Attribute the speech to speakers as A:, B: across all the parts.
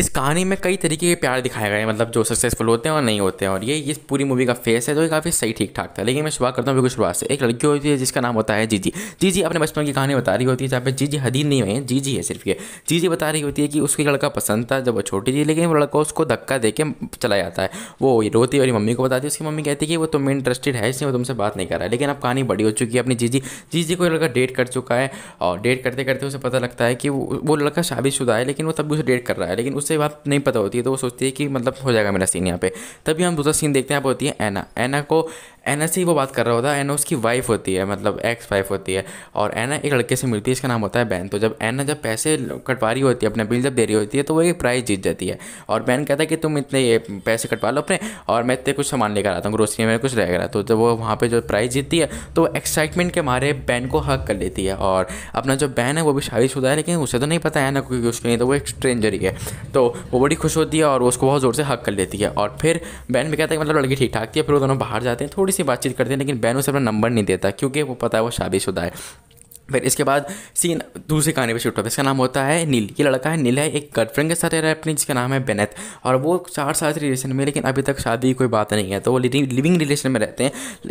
A: इस कहानी में कई तरीके के प्यार दिखाए गए हैं मतलब जो सक्सेसफुल होते हैं और नहीं होते हैं और ये इस पूरी मूवी का फेस है जो तो काफ़ी सही ठीक ठाक था लेकिन मैं शुरुआत करता हूँ बिल्कुल शुरुआत से एक लड़की होती है जिसका नाम होता है जीजी जीजी अपने बचपन की कहानी बता रही होती है जहाँ पे जीजी हदीन नहीं हुई है जीजी है सिर्फ ये जीजी बता रही होती है कि उसकी लड़का पसंद था जब वो छोटी थी लेकिन वो लड़का उसको धक्का दे के चला जाता है वो रोती और मम्मी को बताती है उसकी मम्मी कहती है कि वो तुम इंटरेस्टेड है इसलिए वो तुमसे बात नहीं कर रहा है लेकिन अब कहानी बड़ी हो चुकी है अपनी जीजी जीजी को लड़का डेट कर चुका है और डेट करते करते उसे पता लगता है कि वो लड़का शादीशुदा है लेकिन वो तब भी उसे डेट कर रहा है लेकिन उसे बात नहीं पता होती है तो वो सोचती है कि मतलब हो जाएगा मेरा सीन यहाँ पे तभी हम दूसरा सीन देखते हैं आप होती है ऐना ऐना को एना से ही वो बात कर रहा होता है एना उसकी वाइफ होती है मतलब एक्स वाइफ होती है और एना एक लड़के से मिलती है इसका नाम होता है बैन तो जब एना जब पैसे कटवा रही होती है अपना बिल जब दे रही होती है तो वो एक प्राइज़ जीत जाती है और बैन कहता है कि तुम इतने ये पैसे कटवा लो अपने और मैं इतने कुछ सामान लेकर आता हूँ ग्रोसरी में कुछ रह गया तो जब वो वहाँ पर जो प्राइज़ जीतती है तो एक्साइटमेंट के मारे बैन को हक कर लेती है और अपना जो बैन है वो भी शादीशुदा है लेकिन उसे तो नहीं पता है ना क्योंकि उसके नहीं तो वो एक स्ट्रेंजर ही है तो वो बड़ी खुश होती है और उसको बहुत ज़ोर से हक कर लेती है और फिर बैन भी कहता है मतलब लड़की ठीक ठाक थी फिर वो दोनों बाहर जाते हैं थोड़ी थोड़ी सी बातचीत करते हैं लेकिन बैन उसे अपना नंबर नहीं देता क्योंकि वो पता है वो शादीशुदा है फिर इसके बाद सीन दूसरी कहानी पर शिफ्ट होता है इसका नाम होता है नील ये लड़का है नील है एक गर्लफ्रेंड के साथ रह रहा है अपनी जिसका नाम है बेनेत और वो चार साल से रिलेशन में लेकिन अभी तक शादी की कोई बात नहीं है तो वो लिविंग रिलेशन में रहते हैं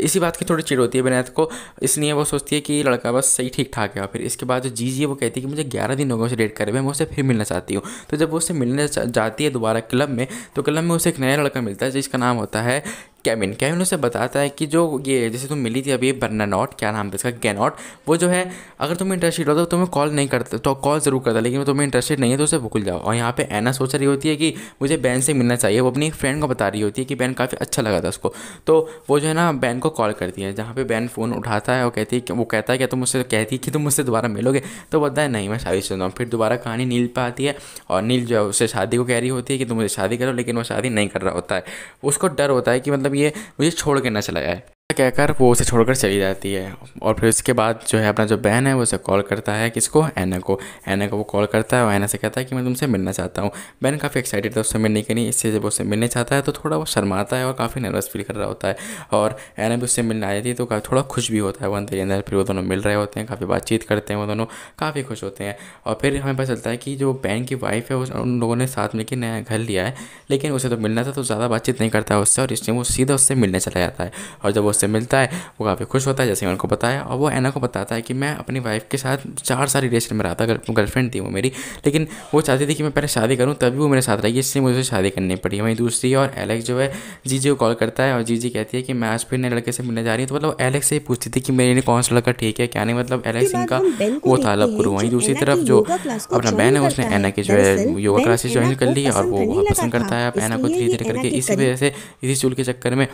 A: इसी बात की थोड़ी चिड़ होती है बेनेत को इसलिए वो सोचती है कि लड़का बस सही ठीक ठाक है फिर इसके बाद जो जी है वो कहती है कि मुझे ग्यारह दिन लोगों से डेट करे मैं उससे फिर मिलना चाहती हूँ तो जब वो उससे मिलने जाती है दोबारा क्लब में तो क्लब में उसे एक नया लड़का मिलता है जिसका नाम होता है कैमिन कैमिन उसे बताता है कि जो ये जैसे तुम मिली थी अभी बर्नानॉट क्या नाम था इसका गैनॉट वो जो है अगर तुम्हें इंटरेस्टेड हो तो तुम्हें कॉल नहीं तो करता तो कॉल ज़रूर करता लेकिन तुम्हें इंटरेस्टेड नहीं है तो उसे भूल जाओ और यहाँ पे एना सोच रही होती है कि मुझे बैन से मिलना चाहिए वो अपनी एक फ्रेंड को बता रही होती है कि बैन काफ़ी अच्छा लगा था उसको तो वो जो है ना बैन को कॉल करती है जहाँ पर बैन फ़ोन उठाता है और कहती है वो कहता है कि तुम मुझसे कहती है कि तुम मुझसे दोबारा मिलोगे तो बता है नहीं मैं शादी सुनता हूँ फिर दोबारा कहानी नील पर आती है और नील जो है उससे शादी को कह रही होती है कि तुम मुझे शादी करो लेकिन वो शादी नहीं कर रहा होता है उसको डर होता है कि मतलब मतलब ये मुझे छोड़ के ना चला जाए कहकर वो उसे छोड़कर चली जाती है और फिर उसके बाद जो है अपना जो बहन है वो उसे कॉल करता है किसको ऐना को ऐना को वो कॉल करता है और ऐना से कहता है कि मैं तुमसे मिलना चाहता हूँ बहन काफ़ी एक्साइटेड था उससे मिलने के लिए इससे जब उससे मिलने चाहता है तो थोड़ा वो शर्माता है और काफ़ी नर्वस फील कर रहा होता है और ऐना भी उससे मिलने आ जाती है तो थोड़ा खुश भी होता है वो अंदर अंदर फिर वो दोनों मिल रहे होते हैं काफ़ी बातचीत करते हैं वो दोनों काफ़ी खुश होते हैं और फिर हमें पता चलता है कि जो बहन की वाइफ है उन लोगों ने साथ मिलकर नया घर लिया है लेकिन उसे तो मिलना था तो ज़्यादा बातचीत नहीं करता है उससे और इसलिए वो सीधा उससे मिलने चला जाता है और जब उससे उससे मिलता है वो काफ़ी खुश होता है जैसे उनको बताया और वो एना को बताता है कि मैं अपनी वाइफ के साथ चार साल रिलेशन में रहा था गर्लफ्रेंड थी वो मेरी लेकिन वो चाहती थी कि मैं पहले शादी करूँ तभी वो मेरे साथ रही इसलिए मुझे शादी करनी पड़ी वहीं दूसरी और एलेक्स जो है जीजी को कॉल करता है और जीजी कहती है कि मैं आज फिर नए लड़के से मिलने जा रही हूँ तो मतलब एलेक्स से पूछती थी कि मेरे लिए कौन सा लड़का ठीक है क्या नहीं मतलब एलेक्स इनका वो था अलग गुरु वहीं दूसरी तरफ जो अपना बहन है उसने एना की जो है योगा क्लासेस ज्वाइन कर ली और वो पसंद करता है आप एना को धीरे धीरे करके इसी वजह से इसी चूल के चक्कर में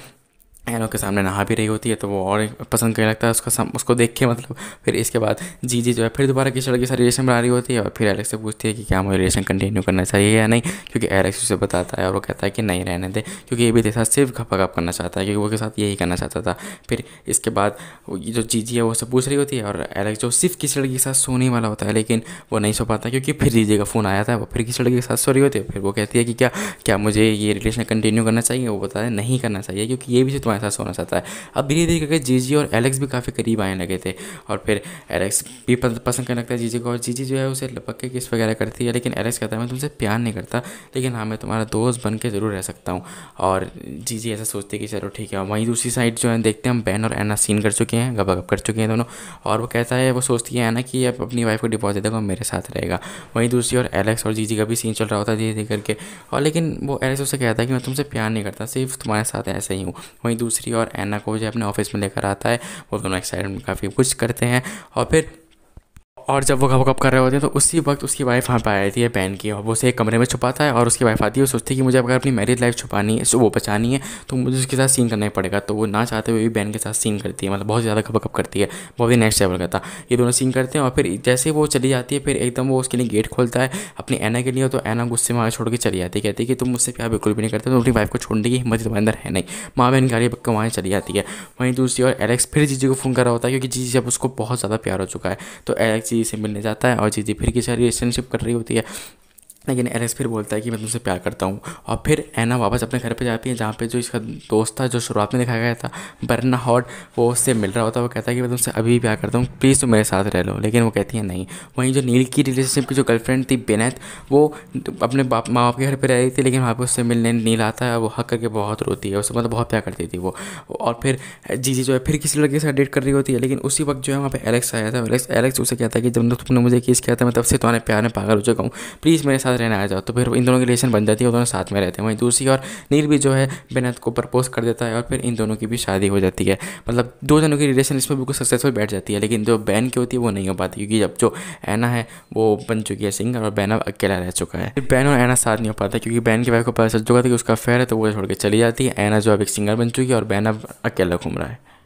A: एनो के सामने नहा भी रही होती है तो वो और पसंद करने लगता है उसका सम, उसको देख के मतलब फिर इसके बाद जी जी जो है फिर दोबारा किसी लड़की से रिलेशन बना रही होती है और फिर एलेक्स से पूछती है कि क्या मुझे रिलेशन कंटिन्यू करना चाहिए या नहीं क्योंकि एलेक्स उसे बताता है और वो कहता है कि नहीं रहने दे क्योंकि ये भी देखा साथ सिर्फ खपा घप करना चाहता है क्योंकि वो के साथ यही करना चाहता था फिर इसके बाद जो जी जी है वो सब पूछ रही होती है और एलेक्स जो सिर्फ किसी लड़की के साथ सोने वाला होता है लेकिन वो नहीं सो पाता क्योंकि फिर जी जी का फ़ोन आया था वो फिर किसी लड़की के साथ सो रही होती है फिर वो कहती है कि क्या क्या मुझे ये रिलेशन कंटिन्यू करना चाहिए वो बताया नहीं करना चाहिए क्योंकि ये भी तुम्हारे हमारे सोना चाहता है अब धीरे धीरे करके जीजी और एलेक्स भी काफ़ी करीब आने लगे थे और फिर एलेक्स भी पसंद करने लगता है जीजी को और जीजी जो है उसे के किस वगैरह करती है लेकिन एलेक्स कहता है मैं तुमसे प्यार नहीं करता लेकिन हाँ मैं तुम्हारा दोस्त बन के ज़रूर रह सकता हूँ और जीजी ऐसा सोचते कि चलो ठीक है वहीं दूसरी साइड जो है देखते हैं हम बैन और एना सीन कर चुके हैं गबा कर चुके हैं दोनों और वो कहता है वो सोचती है ना कि अब अपनी वाइफ को डिपॉजिट देगा मेरे साथ रहेगा वहीं दूसरी और एलेक्स और जीजी का भी सीन चल रहा होता है धीरे धीरे करके और लेकिन वो एलेक्स उसे कहता है कि मैं तुमसे प्यार नहीं करता सिर्फ तुम्हारे साथ ऐसे ही हूँ वहीं दूसरी और एना को जो अपने ऑफिस में लेकर आता है वो दोनों एक्साइटमेंट काफ़ी कुछ करते हैं और फिर और जब वो घप घप कर रहे होते हैं तो उसी वक्त उसकी वाइफ वहाँ पर आ जाती है बहन की और वो उसे एक कमरे में छुपाता है और उसकी वाइफ आती है वो सोचती है कि मुझे अगर अपनी मैरिज लाइफ छुपानी है वो बचानी है तो मुझे उसके साथ सीन करना पड़ेगा तो वो ना चाहते हुए भी बहन के साथ सीन करती है मतलब बहुत ज़्यादा घप घप करती है बहुत ही नेक्स्ट लेवल का था ये दोनों सीन करते हैं और फिर जैसे वो चली जाती है फिर एकदम वो उसके लिए गेट खोलता है अपनी एना के लिए तो एना गुस्से में आगे छोड़ के चली जाती है कहती है कि तुम मुझसे प्यार बिल्कुल भी नहीं करते तो अपनी वाइफ को छोड़ने की हिम्मत तुम्हारे अंदर है नहीं माँ बहन गाड़ी पक्का वहाँ चली जाती है वहीं दूसरी और एलेक्स फिर जीजी को फ़ोन कर रहा होता है क्योंकि जीजी जब उसको बहुत ज़्यादा प्यार हो चुका है तो एलेक्स जीजी से मिलने जाता है और जीजी फिर किसी रिलेशनशिप कर रही होती है लेकिन एलेक्स फिर बोलता है कि मैं तुमसे प्यार करता हूँ और फिर एना वापस अपने घर पे जाती है जहाँ पे जो इसका दोस्त था जो शुरुआत में दिखाया गया था बरना हॉट वो उससे मिल रहा होता है वो कहता है कि मैं तुमसे अभी भी प्यार करता हूँ प्लीज़ तुम मेरे साथ रह लो लेकिन वो कहती है नहीं वहीं जो नील की रिलेशनशिप की जो गर्लफ्रेंड थी बेनैत वो अपने बाप माँ बाप के घर पर रह रही थी लेकिन वहाँ पर उससे मिलने नील आता है वो हक करके बहुत रोती है उससे मतलब बहुत प्यार करती थी वो और फिर जी जो है फिर किसी लड़के के साथ डेट कर रही होती है लेकिन उसी वक्त जो है वहाँ पर एलेक्स आया था एलेक्स एलेक्स उसे कहता है कि जब तुमने मुझे किस किया था मैं तब से तुम्हारे प्यार में पागल हो चुका हूँ प्लीज़ मेरे साथ साथ रहने आ जाओ तो फिर इन दोनों की रिलेशन बन जाती है वो दोनों साथ में रहते हैं वहीं दूसरी और नील भी जो है बेनत को प्रपोज कर देता है और फिर इन दोनों की भी शादी हो जाती है मतलब दो जनों की रिलेशन इसमें बिल्कुल सक्सेसफुल बैठ जाती है लेकिन जो बैन की होती है वो नहीं हो पाती क्योंकि जब जो ऐना है वो बन चुकी है सिंगर और बैन अब अकेला रह चुका है फिर बैन और ऐना साथ नहीं हो पाता क्योंकि बैन के वाइफ को पता चल चुका था कि उसका फेयर है तो वो छोड़ के चली जाती है ऐना जो अब एक सिंगर बन चुकी है और बैन अब अकेला घूम रहा है